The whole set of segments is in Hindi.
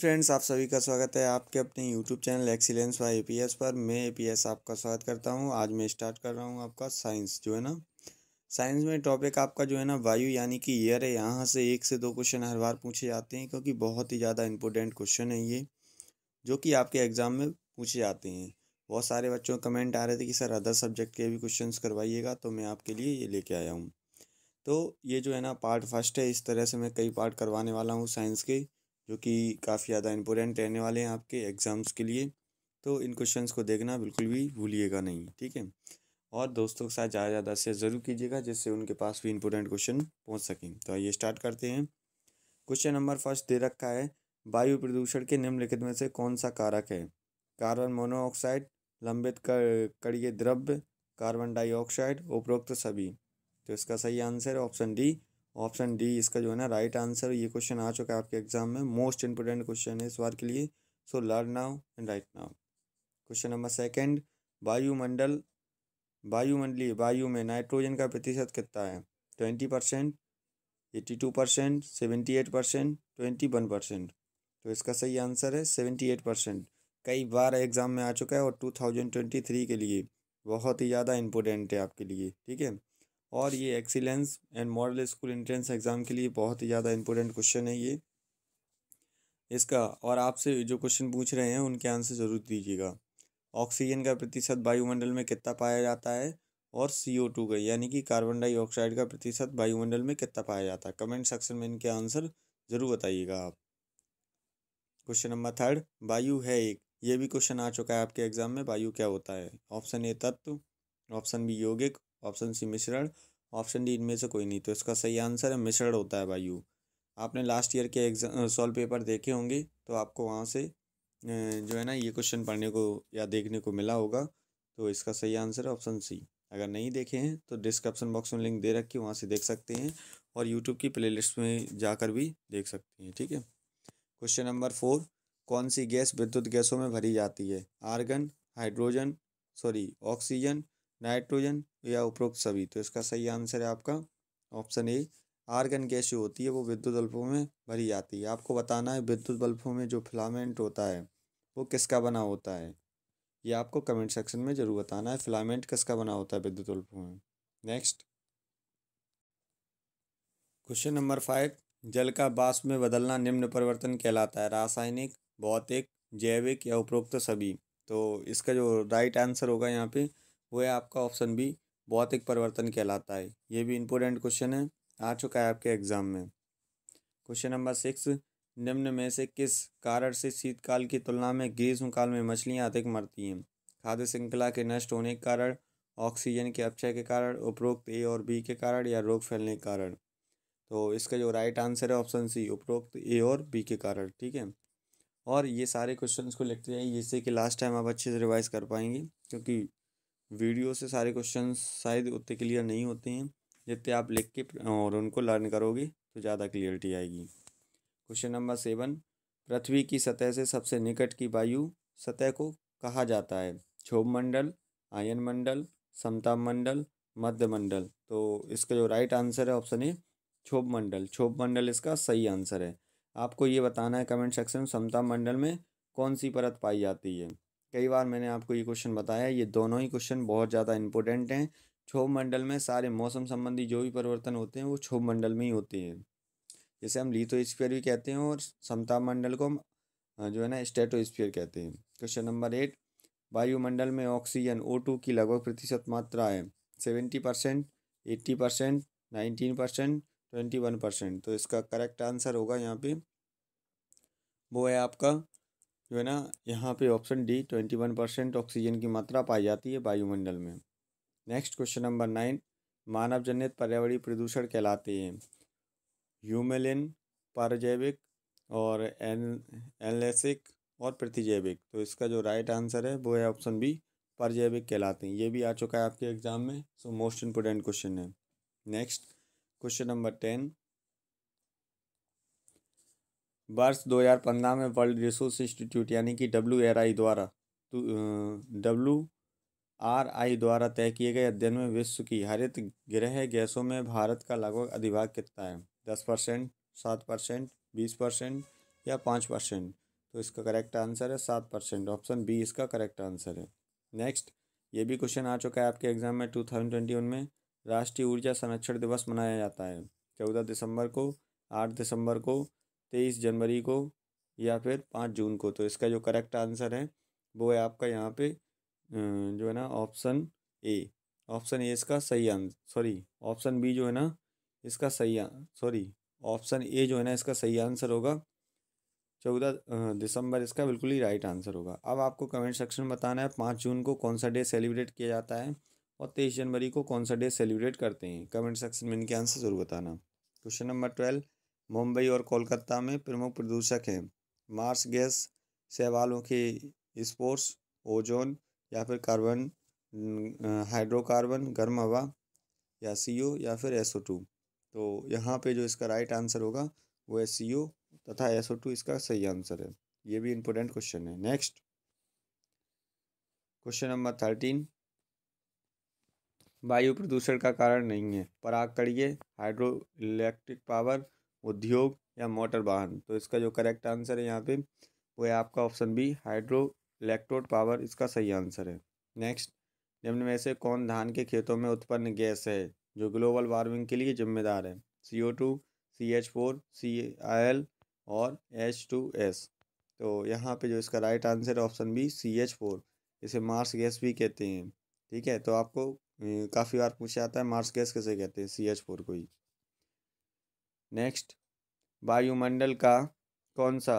फ्रेंड्स आप सभी का स्वागत है आपके अपने YouTube channel excellence Y A पर मैं ए पी आपका स्वागत करता हूं आज मैं स्टार्ट कर रहा हूं आपका साइंस जो है ना साइंस में टॉपिक आपका जो है ना वायु यानी कि ईयर है यहाँ से एक से दो क्वेश्चन हर बार पूछे जाते हैं क्योंकि बहुत ही ज़्यादा इंपॉर्टेंट क्वेश्चन है ये जो कि आपके एग्ज़ाम में पूछे जाते हैं बहुत सारे बच्चों कमेंट आ रहे थे कि सर अदर सब्जेक्ट के भी क्वेश्चन करवाइएगा तो मैं आपके लिए ये लेके आया हूँ तो ये जो है ना पार्ट फर्स्ट है इस तरह से मैं कई पार्ट करवाने वाला हूँ साइंस के जो कि काफ़ी ज़्यादा इंपॉर्टेंट रहने वाले हैं आपके एग्ज़ाम्स के लिए तो इन क्वेश्चंस को देखना बिल्कुल भी भूलिएगा नहीं ठीक है और दोस्तों के साथ ज़्यादा ज़्यादा शेयर ज़रूर कीजिएगा जिससे उनके पास भी इम्पोर्टेंट क्वेश्चन पहुँच सकें तो आइए स्टार्ट करते हैं क्वेश्चन नंबर फर्स्ट दे रखा है वायु प्रदूषण के निम्नलिखित में से कौन सा कारक है कार्बन मोनोऑक्साइड लंबित कड़ीय द्रव्य कार्बन डाइऑक्साइड उपरोक्त सभी तो इसका सही answer option D option D इसका जो है ना राइट आंसर ये क्वेश्चन आ चुका है आपके एग्जाम में मोस्ट इंपोर्टेंट क्वेश्चन है इस बार के लिए so learn now and right now question number second वायुमंडल वायुमंडलीय वायु में नाइट्रोजन का प्रतिशत कितना है twenty percent eighty two percent seventy eight percent twenty one percent तो इसका सही आंसर है सेवेंटी एट परसेंट कई बार एग्ज़ाम में आ चुका है और टू थाउजेंड ट्वेंटी थ्री के लिए बहुत ही ज़्यादा इम्पोर्टेंट है आपके लिए ठीक है और ये excellence and model school entrance exam के लिए बहुत ही ज़्यादा इंपॉर्टेंट क्वेश्चन है ये इसका और आपसे जो क्वेश्चन पूछ रहे हैं उनके आंसर ज़रूर दीजिएगा ऑक्सीजन का प्रतिशत वायुमंडल में कितना पाया जाता है और सी ओ टू का यानी कि कार्बन डाइऑक्साइड का प्रतिशत वायुमंडल में कितना पाया जाता है कमेंट सेक्शन में इनके आंसर ज़रूर बताइएगा आप क्वेश्चन नंबर थर्ड वायु है एक ये भी क्वेश्चन आ चुका है आपके एग्जाम में वायु क्या होता है ऑप्शन ए तत्व ऑप्शन बी यौगिक ऑप्शन सी मिश्रण ऑप्शन डी इनमें से कोई नहीं तो इसका सही आंसर है मिश्रण होता है वायु आपने लास्ट ईयर के एग्जाम सॉल्व पेपर देखे होंगे तो आपको वहाँ से जो है ना ये क्वेश्चन पढ़ने को या देखने को मिला होगा तो इसका सही आंसर है ऑप्शन सी अगर नहीं देखे हैं तो डिस्क्रिप्शन बॉक्स में लिंक दे रखी वहाँ से देख सकते हैं और यूट्यूब की प्ले में जाकर भी देख सकते हैं ठीक है क्वेश्चन नंबर फोर कौन सी गैस विद्युत गैसों में भरी जाती है argon hydrogen sorry oxygen nitrogen या उपरोक्त सभी तो इसका सही आंसर है आपका ऑप्शन ए आर्गन गैस जो होती है वो विद्युत बल्बों में भरी जाती है आपको बताना है विद्युत बल्बों में जो फिलामेंट होता है वो किसका बना होता है ये आपको कमेंट सेक्शन में ज़रूर बताना है फिलामेंट किसका बना होता है विद्युत बल्बों में नेक्स्ट क्वेश्चन नंबर फाइव जल का बाष्प में बदलना निम्न परिवर्तन कहलाता है रासायनिक भौतिक जैविक या उपरोक्त सभी तो इसका जो राइट आंसर होगा यहाँ पे वो है आपका ऑप्शन बी भौतिक परिवर्तन कहलाता है ये भी इम्पोर्टेंट क्वेश्चन है आ चुका है आपके एग्जाम में क्वेश्चन नंबर सिक्स निम्न में से किस कारण से शीतकाल की तुलना में काल में मछलियाँ अधिक मरती हैं खाद्य श्रृंखला के नष्ट होने के कारण ऑक्सीजन के अपचय के कारण उपरोक्त ए और बी के कारण या रोग फैलने के कारण तो इसका जो राइट आंसर है ऑप्शन सी उपरोक्त ए और बी के कारण ठीक है और ये सारे क्वेश्चंस को लिखते जाइए जिससे कि लास्ट टाइम आप अच्छे से रिवाइज कर पाएंगे क्योंकि वीडियो से सारे क्वेश्चन शायद उतने क्लियर नहीं होते हैं जितने आप लिख के और उनको लर्न करोगे तो ज़्यादा क्लियरिटी आएगी क्वेश्चन नंबर सेवन पृथ्वी की सतह से सबसे निकट की वायु सतह को कहा जाता है क्षोभ मंडल आयन मंडल समता मंडल मध्य मंडल तो इसका जो राइट आंसर है ऑप्शन ए क्षोभ मंडल क्षोभ मंडल इसका सही आंसर है आपको ये बताना है कमेंट सेक्शन में समता मंडल में कौन सी परत पाई जाती है कई बार मैंने आपको ये क्वेश्चन बताया ये दोनों ही क्वेश्चन बहुत ज़्यादा इंपॉर्टेंट हैं क्षोभ मंडल में सारे मौसम संबंधी जो भी परिवर्तन होते हैं वो क्षोभ मंडल में ही होते हैं जैसे हम लीथो स्पीयर भी कहते हैं और समता मंडल को हम जो है ना स्टेटो स्पीयर कहते हैं क्वेश्चन नंबर एट वायुमंडल में ऑक्सीजन ओ टू की लगभग प्रतिशत मात्रा है seventy percent eighty percent nineteen percent twenty one percent तो इसका करेक्ट आंसर होगा यहाँ पे वो है आपका जो है ना यहाँ पे option D twenty one percent oxygen की मात्रा पाई जाती है वायुमंडल में नेक्स्ट क्वेश्चन नंबर नाइन मानव जनित पर्यावरणीय प्रदूषण कहलाते हैं ह्यूमेलिन पारजैविक और एन एनलेसिक और प्रतिजैविक तो इसका जो राइट आंसर है वो है ऑप्शन बी परजैविक कहलाते हैं ये भी आ चुका है आपके एग्ज़ाम में सो मोस्ट इम्पोर्टेंट क्वेश्चन है नेक्स्ट क्वेश्चन नंबर टेन वर्ष 2015 में वर्ल्ड रिसोर्स इंस्टीट्यूट यानी कि डब्ल्यू आई द्वारा डब्ल्यू आर आई द्वारा तय किए गए अध्ययन में विश्व की हरित गृह गैसों में भारत का लगभग अधिभाग कितना है दस परसेंट सात परसेंट बीस परसेंट या पाँच परसेंट तो इसका करेक्ट आंसर है सात परसेंट ऑप्शन बी इसका करेक्ट आंसर है नेक्स्ट ये भी क्वेश्चन आ चुका है आपके एग्जाम में टू थाउजेंड ट्वेंटी वन में राष्ट्रीय ऊर्जा संरक्षण दिवस मनाया जाता है चौदह दिसंबर को आठ दिसंबर को तेईस जनवरी को या फिर पाँच जून को तो इसका जो करेक्ट आंसर है वो है आपका यहाँ पे जो है ना ऑप्शन ए ऑप्शन ए इसका सही आंसर सॉरी ऑप्शन बी जो है ना इसका सही सॉरी ऑप्शन ए जो है ना इसका सही आंसर होगा चौदह दिसंबर इसका बिल्कुल ही राइट आंसर होगा अब आपको कमेंट सेक्शन में बताना है पाँच जून को कौन सा डे सेलिब्रेट किया जाता है और तेईस जनवरी को कौन सा डे सेलिब्रेट करते हैं कमेंट सेक्शन में इनके आंसर ज़रूर बताना क्वेश्चन नंबर ट्वेल्व मुंबई और कोलकाता में प्रमुख प्रदूषक हैं मार्स गैस शैवालों के स्पोर्ट्स ओजोन या फिर कार्बन हाइड्रोकार्बन गर्म हवा या सी या फिर एस तो यहाँ पे जो इसका राइट आंसर होगा वो है सी तथा एस इसका सही आंसर है ये भी इम्पोर्टेंट क्वेश्चन है नेक्स्ट क्वेश्चन नंबर थर्टीन वायु प्रदूषण का कारण नहीं है पराकड़िए हाइड्रो इलेक्ट्रिक पावर उद्योग या मोटर वाहन तो इसका जो करेक्ट आंसर है यहाँ पे वो है आपका option B hydro electrode power इसका सही आंसर है नेक्स्ट निम्न में से कौन धान के खेतों में उत्पन्न गैस है जो ग्लोबल वार्मिंग के लिए जिम्मेदार है C O two C H four C L और एच टू एस तो यहाँ पे जो इसका राइट आंसर है option B C H four इसे मार्स गैस भी कहते हैं ठीक है तो आपको काफ़ी बार पूछा जाता है मार्स गैस कैसे कहते हैं सी एच फोर को ही नेक्स्ट वायुमंडल का कौन सा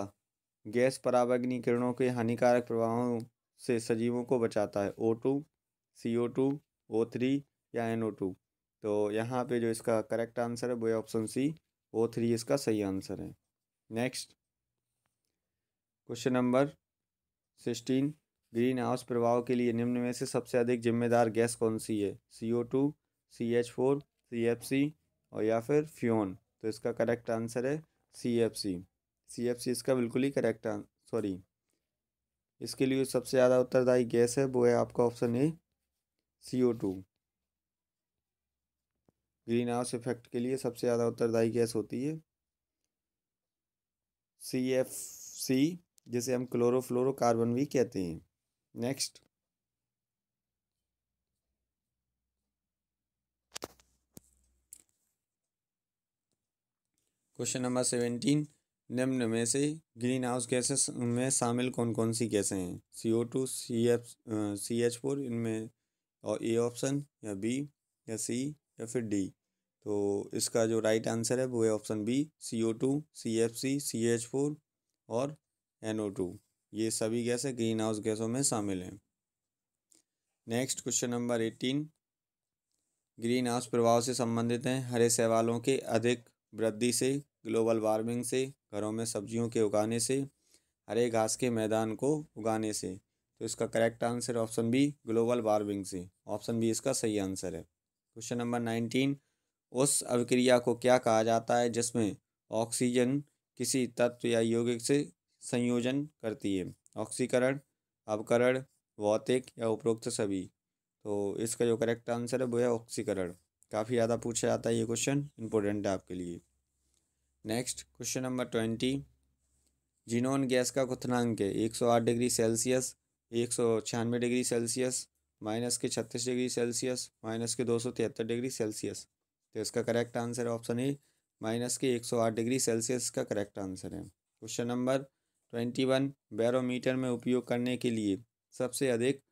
गैस परावग्नि किरणों के हानिकारक प्रभावों से सजीवों को बचाता है O two C O two O three या एन ओ टू तो यहाँ पे जो इसका करेक्ट आंसर है वो ऑप्शन सी ओ थ्री इसका सही आंसर है next question number sixteen green house प्रभाव के लिए निम्न में से सबसे अधिक जिम्मेदार गैस कौन सी है C O two C H four C F C और या फिर फ्योन तो इसका करेक्ट आंसर है सी एफ सी सी एफ सी इसका बिल्कुल ही करेक्ट सॉरी इसके लिए सबसे ज़्यादा उत्तरदायी गैस है वो है आपका option A C O two green house effect के लिए सबसे ज़्यादा उत्तरदायी गैस होती है सी एफ सी जिसे हम क्लोरोफ्लोरोकार्बन भी कहते हैं नेक्स्ट क्वेश्चन नंबर सेवेंटीन निम्न में से ग्रीन हाउस गैसेस में शामिल कौन कौन सी गैसें हैं C O two C F C H four इनमें और ए ऑप्शन या बी या सी या फिर डी तो इसका जो राइट आंसर है वो है option B C O two C F C C H four और एन ओ टू ये सभी गैसें ग्रीन हाउस गैसों में शामिल हैं नेक्स्ट क्वेश्चन नंबर एटीन ग्रीन हाउस प्रभाव से संबंधित हैं हरे सवालों के अधिक वृद्धि से ग्लोबल वार्मिंग से घरों में सब्जियों के उगाने से हरे घास के मैदान को उगाने से तो इसका correct answer option B global warming से ऑप्शन बी इसका सही आंसर है क्वेश्चन नंबर नाइनटीन उस अभिक्रिया को क्या कहा जाता है जिसमें ऑक्सीजन किसी तत्व या यौगिक से संयोजन करती है ऑक्सीकरण अवकरण भौतिक या उपरोक्त सभी तो इसका जो करेक्ट आंसर है वो है ऑक्सीकरण काफ़ी ज़्यादा पूछा जाता है ये क्वेश्चन इंपॉर्टेंट है आपके लिए next question number twenty xenon gas का क्वनांक है एक सौ आठ डिग्री सेल्सियस एक सौ छियानवे डिग्री सेल्सियस माइनस के छत्तीस डिग्री सेल्सियस माइनस के दो सौ तिहत्तर डिग्री सेल्सियस तो इसका करेक्ट आंसर है ऑप्शन ए माइनस के एक सौ आठ डिग्री सेल्सियस का करेक्ट आंसर है question number twenty one barometer में उपयोग करने के लिए सबसे अधिक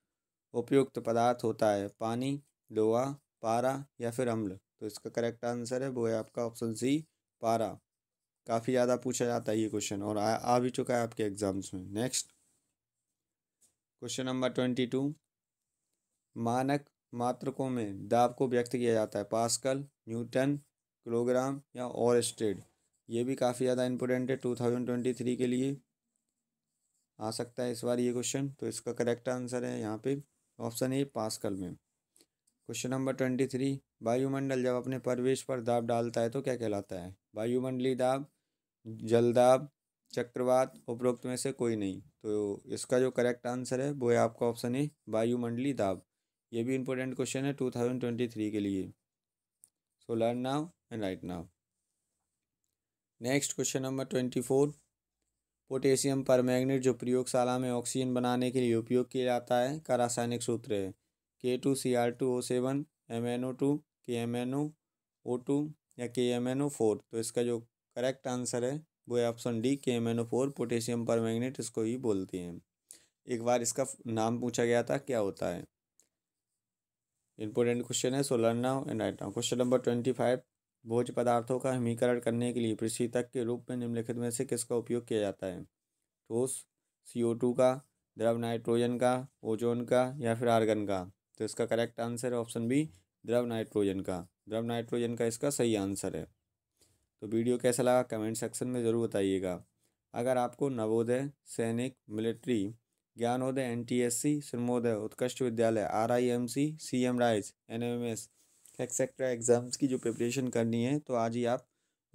उपयुक्त पदार्थ होता है पानी लोहा पारा या फिर अम्ल तो इसका करेक्ट आंसर है वो है आपका ऑप्शन सी पारा काफ़ी ज़्यादा पूछा जाता है ये क्वेश्चन और आ, आ भी चुका है आपके एग्जाम्स में next question number twenty two मानक मात्रकों में दाब को व्यक्त किया जाता है पास्कल न्यूटन किलोग्राम या और स्टेड ये भी काफ़ी ज़्यादा इंपोर्टेंट है टू थाउजेंड ट्वेंटी थ्री के लिए आ सकता है इस बार ये क्वेश्चन तो इसका करेक्ट आंसर है यहाँ पे ऑप्शन ए पास्कल में क्वेश्चन नंबर ट्वेंटी थ्री वायुमंडल जब अपने परवेश पर दाब डालता है तो क्या कहलाता है वायुमंडली दाब जलदाब चक्रवात उपरोक्त में से कोई नहीं तो इसका जो करेक्ट आंसर है वो है आपका ऑप्शन ए वायुमंडली दाब ये भी इंपॉर्टेंट क्वेश्चन है टू थाउजेंड ट्वेंटी थ्री के लिए so learn now and write now next question number twenty four potassium पर मैग्नेट जो प्रयोगशाला में ऑक्सीजन बनाने के लिए उपयोग किया जाता है का रासायनिक सूत्र है K two C R two O seven M N O two K M N O O two या K M N O four तो इसका जो करेक्ट आंसर है वो है option D K M N O four potassium पर इसको ही बोलते हैं एक बार इसका नाम पूछा गया था क्या होता है इम्पोर्टेंट क्वेश्चन है so learn now and right now question number twenty five भोज पदार्थों का हमीकरण करने के लिए तक के रूप में निम्नलिखित में से किसका उपयोग किया जाता है ठोस सी ओ टू का द्रव नाइट्रोजन का ओजोन का या फिर आर्गन का तो इसका करेक्ट आंसर है ऑप्शन बी द्रव नाइट्रोजन का द्रव नाइट्रोजन का इसका सही आंसर है तो वीडियो कैसा लगा कमेंट सेक्शन में ज़रूर बताइएगा अगर आपको Navodaya Sainik military Gyanodaya N T S C Shramodaya उत्कृष्ट विद्यालय R I M C C M rise N M S etcetera exams की जो प्रिपरेशन करनी है तो आज ही आप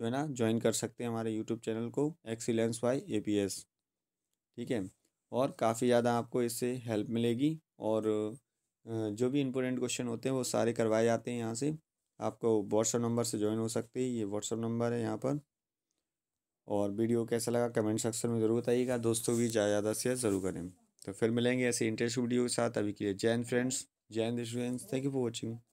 जो है ना ज्वाइन कर सकते हैं हमारे यूट्यूब चैनल को excellence Y A P S ठीक है और काफ़ी ज़्यादा आपको इससे हेल्प मिलेगी और जो भी इम्पोर्टेंट क्वेश्चन होते हैं वो सारे करवाए जाते हैं यहाँ से आपको व्हाट्सअप नंबर से ज्वाइन हो सकती है ये व्हाट्सअप नंबर है यहाँ पर और वीडियो कैसा लगा कमेंट सेक्शन में ज़रूर बताइएगा दोस्तों भी ज़्यादा शेयर ज़रूर करें तो फिर मिलेंगे ऐसे इंटरेस्ट वीडियो के साथ अभी के लिए जैन फ्रेंड्स जैन students thank you for watching